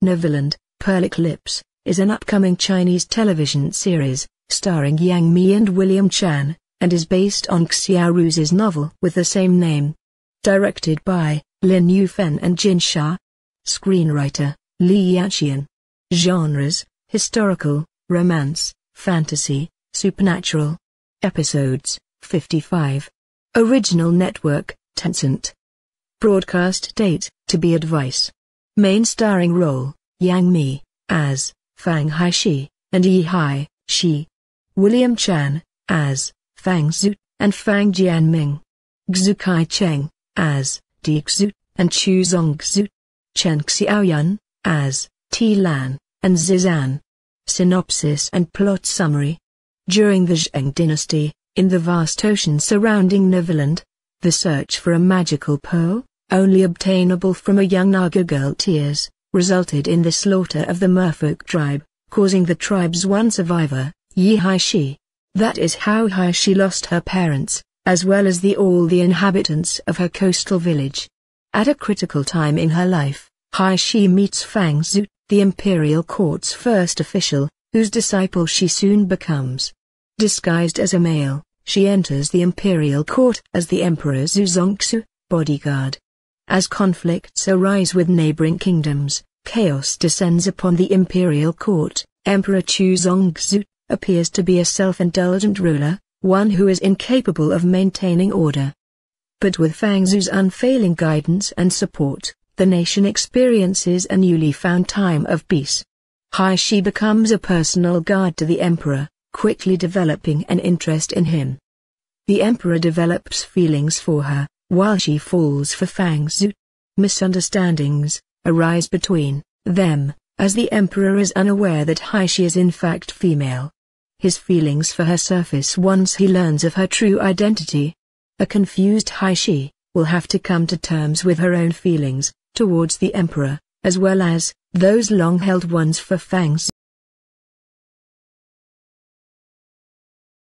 Neverland, Perlic Lips, is an upcoming Chinese television series, starring Yang Mi and William Chan, and is based on Xiaoru's novel with the same name. Directed by Lin Yufen and Jin Sha. Screenwriter, Li Yanxian. Genres, historical, romance, fantasy, supernatural. Episodes, 55. Original network, Tencent. Broadcast date, to be advice. Main starring role, Yang Mi, as Fang Hai Shi, and Yi Hai Shi. William Chan, as Fang Zhu, and Fang Jianming. Xu Kai Cheng, as Di Xu, and Chu Zong Xu. Chen Xiaoyun, as T Lan, and Zizan. Synopsis and plot summary. During the Zheng dynasty, in the vast ocean surrounding Neverland, the search for a magical pearl, only obtainable from a young Naga girl tears, resulted in the slaughter of the Merfolk tribe, causing the tribe's one survivor, Yi Haishi. That is how Haishi lost her parents, as well as the all the inhabitants of her coastal village. At a critical time in her life, Haishi meets Fang Zhu, the imperial court's first official, whose disciple she soon becomes. Disguised as a male, she enters the imperial court as the Emperor Zhu Zongxu, bodyguard, as conflicts arise with neighboring kingdoms, chaos descends upon the imperial court. Emperor Chuzongzu appears to be a self-indulgent ruler, one who is incapable of maintaining order. But with Fangzu's unfailing guidance and support, the nation experiences a newly found time of peace. Shi becomes a personal guard to the emperor, quickly developing an interest in him. The emperor develops feelings for her, while she falls for Fang Zhu. Misunderstandings arise between them, as the Emperor is unaware that Haishi is in fact female. His feelings for her surface once he learns of her true identity. A confused Haishi will have to come to terms with her own feelings towards the Emperor, as well as those long-held ones for Fang Zhu.